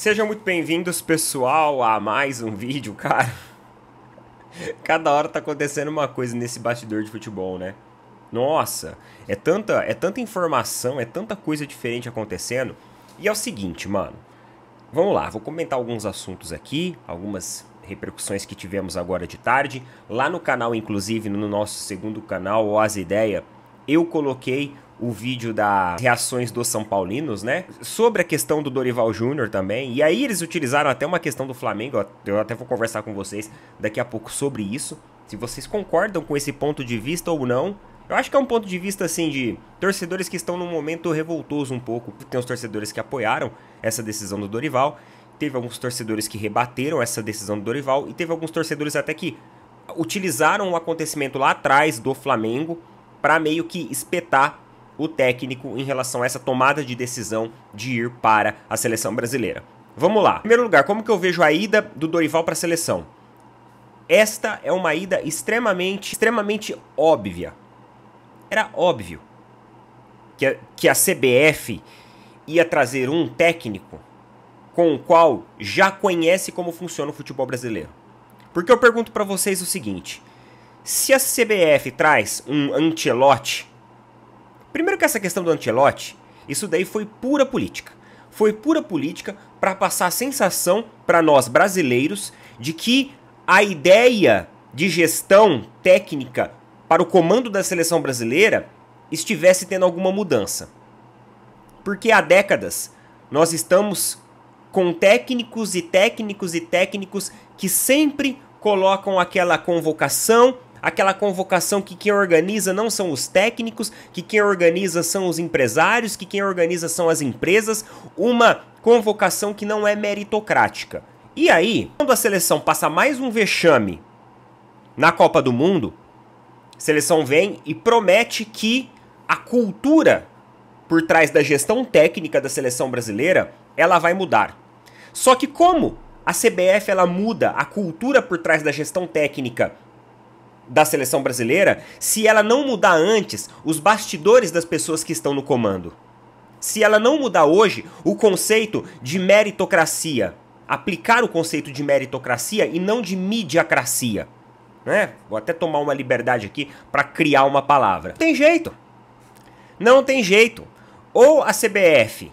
Sejam muito bem-vindos, pessoal, a mais um vídeo, cara. Cada hora tá acontecendo uma coisa nesse bastidor de futebol, né? Nossa, é tanta, é tanta informação, é tanta coisa diferente acontecendo. E é o seguinte, mano. Vamos lá, vou comentar alguns assuntos aqui, algumas repercussões que tivemos agora de tarde. Lá no canal, inclusive, no nosso segundo canal, As Ideia, eu coloquei o vídeo das reações dos São Paulinos, né? Sobre a questão do Dorival Júnior também. E aí eles utilizaram até uma questão do Flamengo, eu até vou conversar com vocês daqui a pouco sobre isso. Se vocês concordam com esse ponto de vista ou não, eu acho que é um ponto de vista assim de torcedores que estão num momento revoltoso um pouco. Tem os torcedores que apoiaram essa decisão do Dorival, teve alguns torcedores que rebateram essa decisão do Dorival e teve alguns torcedores até que utilizaram o um acontecimento lá atrás do Flamengo para meio que espetar o técnico em relação a essa tomada de decisão de ir para a seleção brasileira. Vamos lá. Em primeiro lugar, como que eu vejo a ida do Dorival para a seleção? Esta é uma ida extremamente, extremamente óbvia. Era óbvio que a, que a CBF ia trazer um técnico com o qual já conhece como funciona o futebol brasileiro. Porque eu pergunto para vocês o seguinte: se a CBF traz um antelote. Primeiro que essa questão do antelote, isso daí foi pura política. Foi pura política para passar a sensação para nós brasileiros de que a ideia de gestão técnica para o comando da seleção brasileira estivesse tendo alguma mudança. Porque há décadas nós estamos com técnicos e técnicos e técnicos que sempre colocam aquela convocação aquela convocação que quem organiza não são os técnicos, que quem organiza são os empresários, que quem organiza são as empresas, uma convocação que não é meritocrática. E aí, quando a seleção passa mais um vexame na Copa do Mundo, a seleção vem e promete que a cultura por trás da gestão técnica da seleção brasileira, ela vai mudar. Só que como a CBF ela muda a cultura por trás da gestão técnica da seleção brasileira se ela não mudar antes os bastidores das pessoas que estão no comando. Se ela não mudar hoje o conceito de meritocracia, aplicar o conceito de meritocracia e não de midiacracia. Né? Vou até tomar uma liberdade aqui para criar uma palavra. Não tem jeito. Não tem jeito. Ou a CBF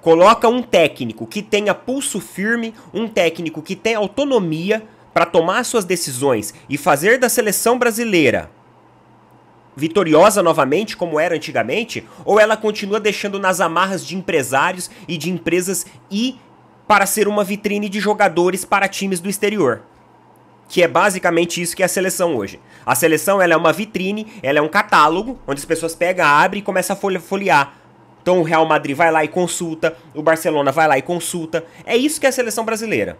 coloca um técnico que tenha pulso firme, um técnico que tenha autonomia para tomar suas decisões e fazer da seleção brasileira vitoriosa novamente, como era antigamente, ou ela continua deixando nas amarras de empresários e de empresas e para ser uma vitrine de jogadores para times do exterior? que é basicamente isso que é a seleção hoje. A seleção ela é uma vitrine, ela é um catálogo onde as pessoas pegam, abrem e começam a folhear. Então o Real Madrid vai lá e consulta, o Barcelona vai lá e consulta. É isso que é a seleção brasileira.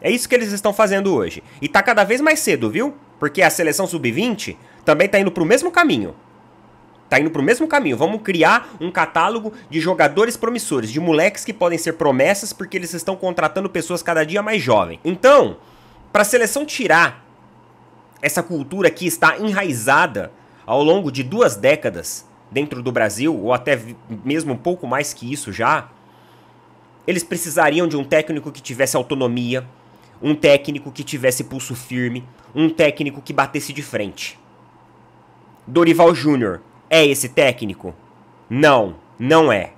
É isso que eles estão fazendo hoje. E tá cada vez mais cedo, viu? Porque a seleção sub-20 também tá indo pro mesmo caminho. Tá indo pro mesmo caminho. Vamos criar um catálogo de jogadores promissores, de moleques que podem ser promessas porque eles estão contratando pessoas cada dia mais jovens. Então, para a seleção tirar essa cultura que está enraizada ao longo de duas décadas dentro do Brasil, ou até mesmo um pouco mais que isso já, eles precisariam de um técnico que tivesse autonomia, um técnico que tivesse pulso firme, um técnico que batesse de frente. Dorival Júnior é esse técnico? Não, não é.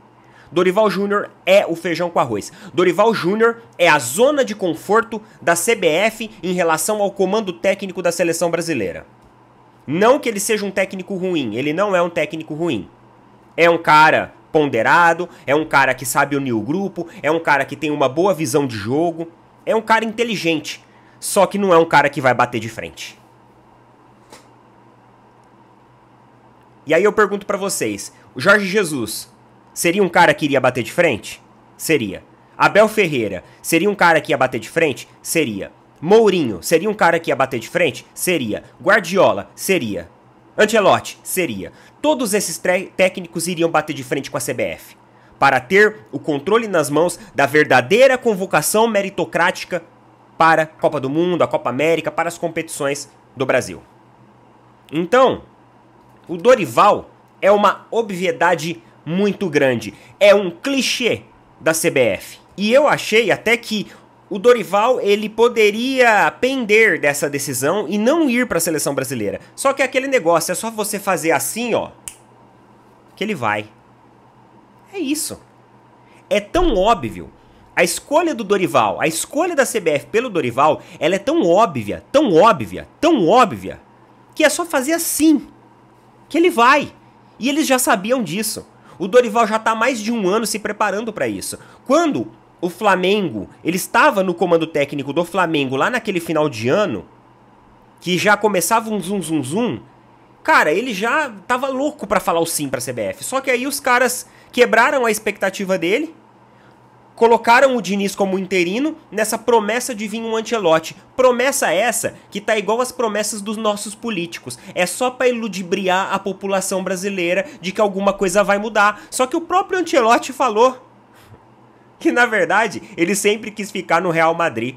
Dorival Júnior é o feijão com arroz. Dorival Júnior é a zona de conforto da CBF em relação ao comando técnico da seleção brasileira. Não que ele seja um técnico ruim, ele não é um técnico ruim. É um cara ponderado, é um cara que sabe unir o grupo, é um cara que tem uma boa visão de jogo, é um cara inteligente, só que não é um cara que vai bater de frente. E aí eu pergunto para vocês, o Jorge Jesus seria um cara que iria bater de frente? Seria. Abel Ferreira seria um cara que ia bater de frente? Seria. Mourinho seria um cara que ia bater de frente? Seria. Guardiola seria. Ancelotti seria. Todos esses técnicos iriam bater de frente com a CBF para ter o controle nas mãos da verdadeira convocação meritocrática para a Copa do Mundo, a Copa América, para as competições do Brasil. Então, o Dorival é uma obviedade muito grande, é um clichê da CBF. E eu achei até que o Dorival ele poderia pender dessa decisão e não ir para a seleção brasileira. Só que é aquele negócio, é só você fazer assim, ó, que ele vai. É isso. É tão óbvio. A escolha do Dorival, a escolha da CBF pelo Dorival, ela é tão óbvia, tão óbvia, tão óbvia, que é só fazer assim. Que ele vai. E eles já sabiam disso. O Dorival já está mais de um ano se preparando para isso. Quando o Flamengo, ele estava no comando técnico do Flamengo lá naquele final de ano, que já começava um zum zum zum, cara, ele já tava louco para falar o sim para a CBF. Só que aí os caras quebraram a expectativa dele, colocaram o Diniz como interino nessa promessa de vir um Ancelotti. Promessa essa que tá igual as promessas dos nossos políticos. É só para iludibriar a população brasileira de que alguma coisa vai mudar. Só que o próprio Ancelotti falou que na verdade ele sempre quis ficar no Real Madrid.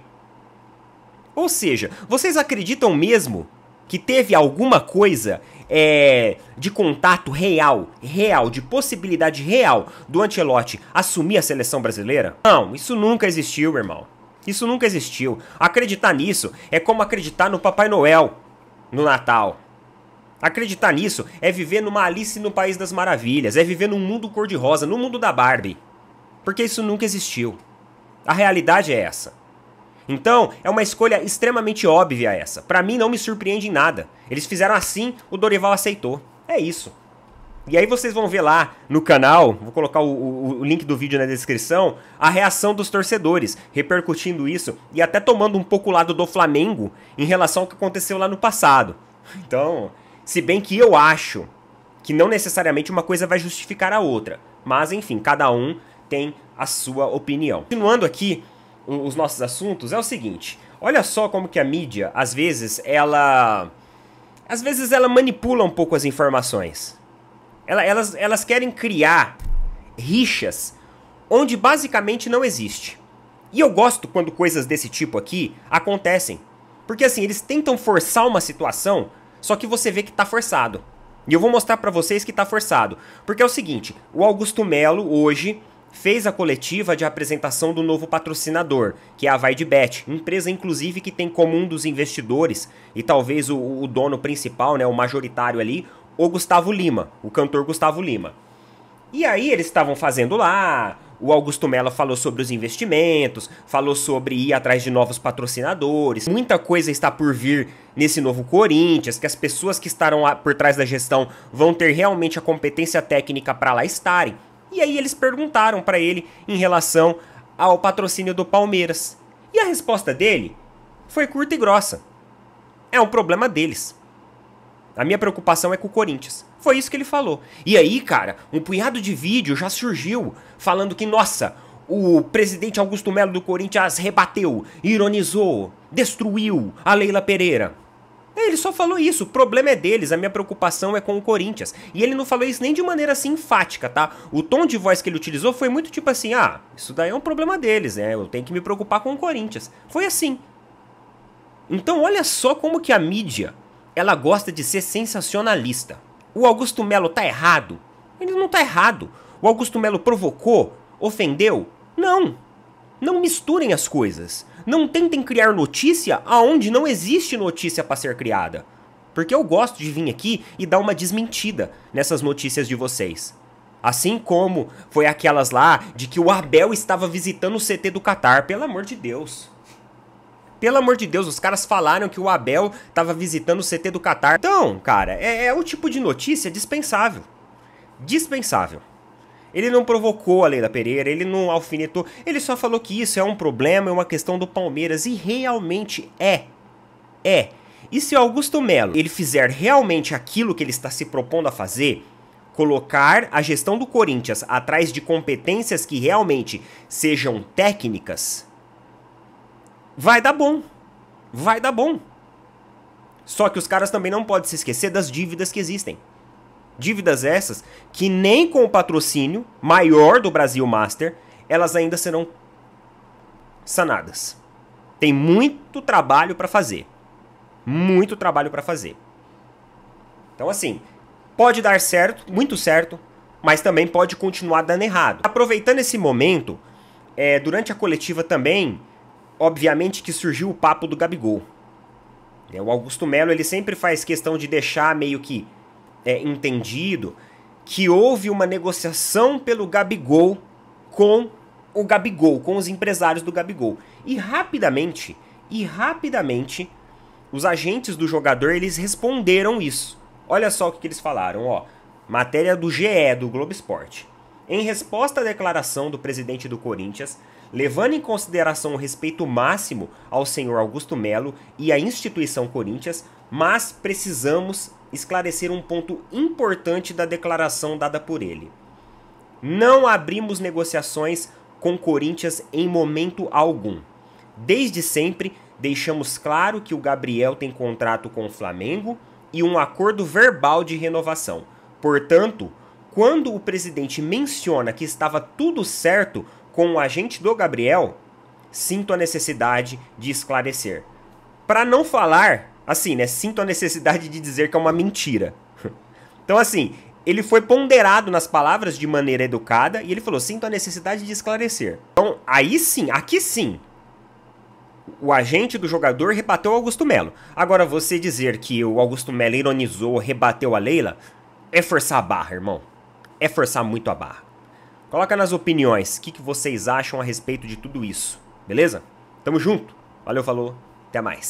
Ou seja, vocês acreditam mesmo que teve alguma coisa é, de contato real, real, de possibilidade real do Antelote assumir a seleção brasileira? Não, isso nunca existiu, irmão. Isso nunca existiu. Acreditar nisso é como acreditar no Papai Noel no Natal. Acreditar nisso é viver numa Alice no País das Maravilhas, é viver num mundo cor-de-rosa, no mundo da Barbie. Porque isso nunca existiu. A realidade é essa. Então, é uma escolha extremamente óbvia essa. Para mim não me surpreende em nada. Eles fizeram assim, o Dorival aceitou. É isso. E aí vocês vão ver lá no canal, vou colocar o, o, o, link do vídeo na descrição, a reação dos torcedores, repercutindo isso e até tomando um pouco o lado do Flamengo em relação ao que aconteceu lá no passado. Então, se bem que eu acho que não necessariamente uma coisa vai justificar a outra. Mas enfim, cada um tem a sua opinião. Continuando aqui, os nossos assuntos é o seguinte. Olha só como que a mídia, às vezes, ela. Às vezes ela manipula um pouco as informações. Ela, elas, elas querem criar rixas onde basicamente não existe. E eu gosto quando coisas desse tipo aqui acontecem. Porque assim, eles tentam forçar uma situação, só que você vê que tá forçado. E eu vou mostrar para vocês que tá forçado. Porque é o seguinte, o Augusto Melo hoje fez a coletiva de apresentação do novo patrocinador, que é a VaidBet, empresa inclusive que tem como um dos investidores e talvez o, o dono principal, né, o majoritário ali, o Gustavo Lima, o cantor Gustavo Lima. E aí eles estavam fazendo lá, o Augusto Mello falou sobre os investimentos, falou sobre ir atrás de novos patrocinadores. Muita coisa está por vir nesse novo Corinthians, que as pessoas que estarão por trás da gestão vão ter realmente a competência técnica para lá estarem. E aí eles perguntaram para ele em relação ao patrocínio do Palmeiras. E a resposta dele foi curta e grossa. É um problema deles. A minha preocupação é com o Corinthians. Foi isso que ele falou. E aí, cara, um punhado de vídeo já surgiu falando que, nossa, o presidente Augusto Melo do Corinthians rebateu, ironizou, destruiu a Leila Pereira. É, ele só falou isso, o problema é deles, a minha preocupação é com o Corinthians. E ele não falou isso nem de maneira assim enfática, tá? O tom de voz que ele utilizou foi muito tipo assim: ah, isso daí é um problema deles, né? Eu tenho que me preocupar com o Corinthians. Foi assim. Então olha só como que a mídia, ela gosta de ser sensacionalista. O Augusto Melo tá errado? Ele não tá errado. O Augusto Melo provocou? Ofendeu? Não. Não misturem as coisas. Não tentem criar notícia aonde não existe notícia para ser criada. Porque eu gosto de vir aqui e dar uma desmentida nessas notícias de vocês. Assim como foi aquelas lá de que o Abel estava visitando o CT do Catar, pelo amor de Deus. Pelo amor de Deus, os caras falaram que o Abel estava visitando o CT do Catar. Então, cara, é, é o tipo de notícia dispensável. Dispensável. Ele não provocou a da Pereira, ele não alfinetou, ele só falou que isso é um problema, é uma questão do Palmeiras e realmente é. É. E se Augusto Melo ele fizer realmente aquilo que ele está se propondo a fazer, colocar a gestão do Corinthians atrás de competências que realmente sejam técnicas, vai dar bom. Vai dar bom. Só que os caras também não podem se esquecer das dívidas que existem. Dívidas essas que nem com o patrocínio maior do Brasil Master, elas ainda serão sanadas. Tem muito trabalho para fazer. Muito trabalho para fazer. Então assim, pode dar certo, muito certo, mas também pode continuar dando errado. Aproveitando esse momento, é, durante a coletiva também, obviamente que surgiu o papo do Gabigol. É, o Augusto Melo ele sempre faz questão de deixar meio que é, entendido que houve uma negociação pelo Gabigol com o Gabigol, com os empresários do Gabigol. E rapidamente, e rapidamente, os agentes do jogador eles responderam isso. Olha só o que, que eles falaram, ó. Matéria do GE do Globo Esporte. Em resposta à declaração do presidente do Corinthians, levando em consideração o respeito máximo ao senhor Augusto Melo e à instituição Corinthians, mas precisamos esclarecer um ponto importante da declaração dada por ele. Não abrimos negociações com Corinthians em momento algum. Desde sempre deixamos claro que o Gabriel tem contrato com o Flamengo e um acordo verbal de renovação. Portanto, quando o presidente menciona que estava tudo certo com o agente do Gabriel, sinto a necessidade de esclarecer. Para não falar assim, né? Sinto a necessidade de dizer que é uma mentira. Então, assim, ele foi ponderado nas palavras de maneira educada e ele falou: sinto a necessidade de esclarecer. Então, aí sim, aqui sim. O agente do jogador rebateu o Augusto Melo. Agora, você dizer que o Augusto Melo ironizou, rebateu a Leila, é forçar a barra, irmão. É forçar muito a barra. Coloca nas opiniões o que, que vocês acham a respeito de tudo isso, beleza? Tamo junto. Valeu, falou. Até mais.